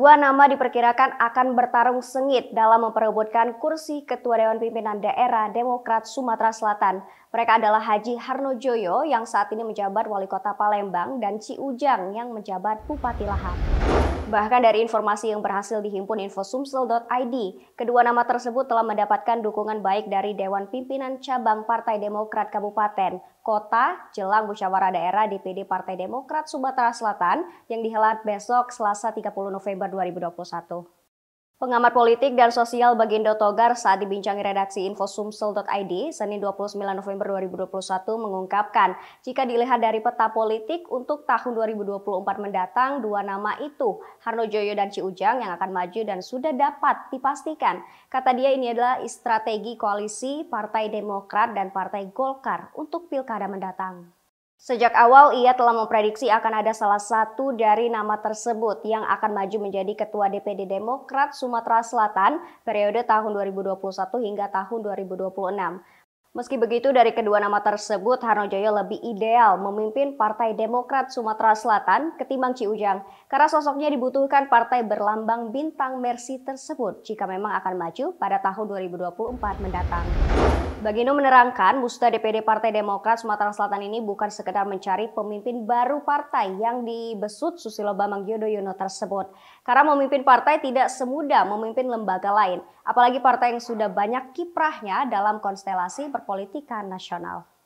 Dua nama diperkirakan akan bertarung sengit dalam memperebutkan kursi Ketua Dewan Pimpinan Daerah Demokrat Sumatera Selatan. Mereka adalah Haji Harno Joyo yang saat ini menjabat Wali Kota Palembang dan Ci Ujang yang menjabat Bupati Lahat. Bahkan dari informasi yang berhasil dihimpun infosumsel.id, kedua nama tersebut telah mendapatkan dukungan baik dari Dewan Pimpinan Cabang Partai Demokrat Kabupaten, Kota, jelang musyawarah daerah DPD Partai Demokrat Sumatera Selatan yang dihelat besok Selasa 30 November 2021. Pengamat politik dan sosial Bagindo Togar saat dibincangi redaksi infosumsel.id Senin 29 November 2021 mengungkapkan jika dilihat dari peta politik untuk tahun 2024 mendatang dua nama itu Harno Joyo dan Ci Ujang yang akan maju dan sudah dapat dipastikan. Kata dia ini adalah strategi koalisi Partai Demokrat dan Partai Golkar untuk pilkada mendatang. Sejak awal ia telah memprediksi akan ada salah satu dari nama tersebut yang akan maju menjadi Ketua DPD Demokrat Sumatera Selatan periode tahun 2021 hingga tahun 2026. Meski begitu, dari kedua nama tersebut, Harnojoyo lebih ideal memimpin Partai Demokrat Sumatera Selatan ketimbang Ci Ujang, karena sosoknya dibutuhkan partai berlambang bintang Mersi tersebut jika memang akan maju pada tahun 2024 mendatang. Bagino menerangkan, Musda DPD Partai Demokrat Sumatera Selatan ini bukan sekedar mencari pemimpin baru partai yang dibesut Susilo Bambang Yudhoyono tersebut. Karena memimpin partai tidak semudah memimpin lembaga lain, apalagi partai yang sudah banyak kiprahnya dalam konstelasi perpolitikan nasional.